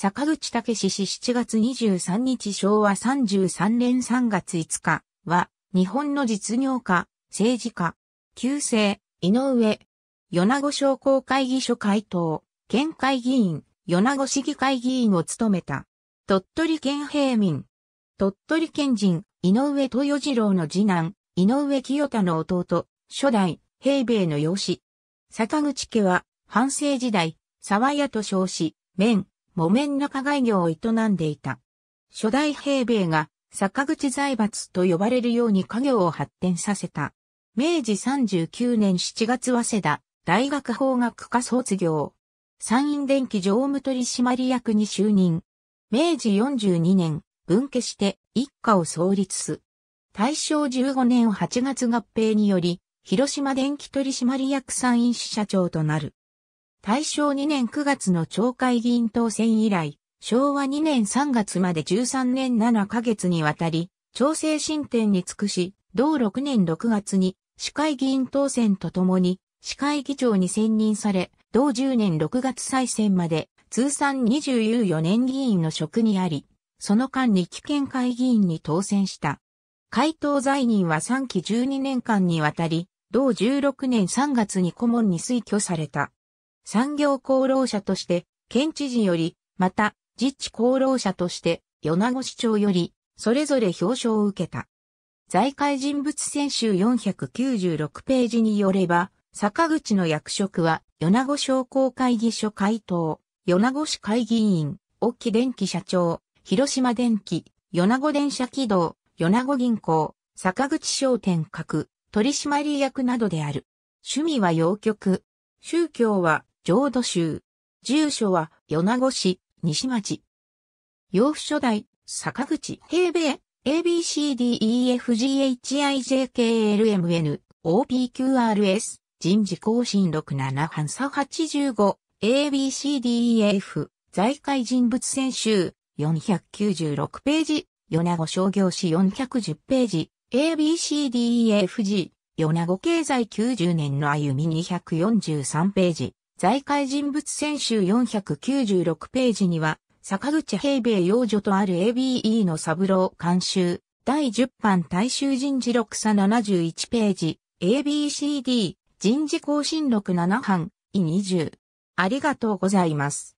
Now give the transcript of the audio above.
坂口武史氏7月23日昭和33年3月5日は、日本の実業家、政治家、旧姓、井上、米子商工会議所会頭、県会議員、米子市議会議員を務めた。鳥取県平民。鳥取県人、井上豊次郎の次男、井上清太の弟、初代、平米の養子。坂口家は、反政時代、沢屋と称し、面、木綿加害業を営んでいた。初代平米が坂口財閥と呼ばれるように家業を発展させた。明治39年7月早稲田大学法学科卒業。参院電気常務取締役に就任。明治42年、分家して一家を創立す。大正15年8月合併により、広島電気取締役参院支社長となる。大正2年9月の町会議員当選以来、昭和2年3月まで13年7ヶ月にわたり、調整進展に尽くし、同6年6月に市会議員当選とともに、市会議長に選任され、同10年6月再選まで、通算24年議員の職にあり、その間に危険会議員に当選した。回答在任は3期12年間にわたり、同16年3月に顧問に推挙された。産業功労者として、県知事より、また、自治功労者として、米子市長より、それぞれ表彰を受けた。財界人物選集496ページによれば、坂口の役職は、米子商工会議所会頭、米子市会議員、沖電気社長、広島電機、米子電車軌道、米子銀行、坂口商店閣、取締役などである。趣味は洋曲。宗教は、浄土宗。住所は、米子市、西町。洋府初代、坂口平米、ABCDEFGHIJKLMN、OPQRS、人事更新67反差85、ABCDEF、財界人物選集、496ページ、米子商業史410ページ、ABCDEFG、米子経済90年の歩み243ページ。在海人物選集496ページには、坂口平米幼女とある ABE の三郎監修、第10版大衆人事録差71ページ、ABCD 人事更新録7版、E20。ありがとうございます。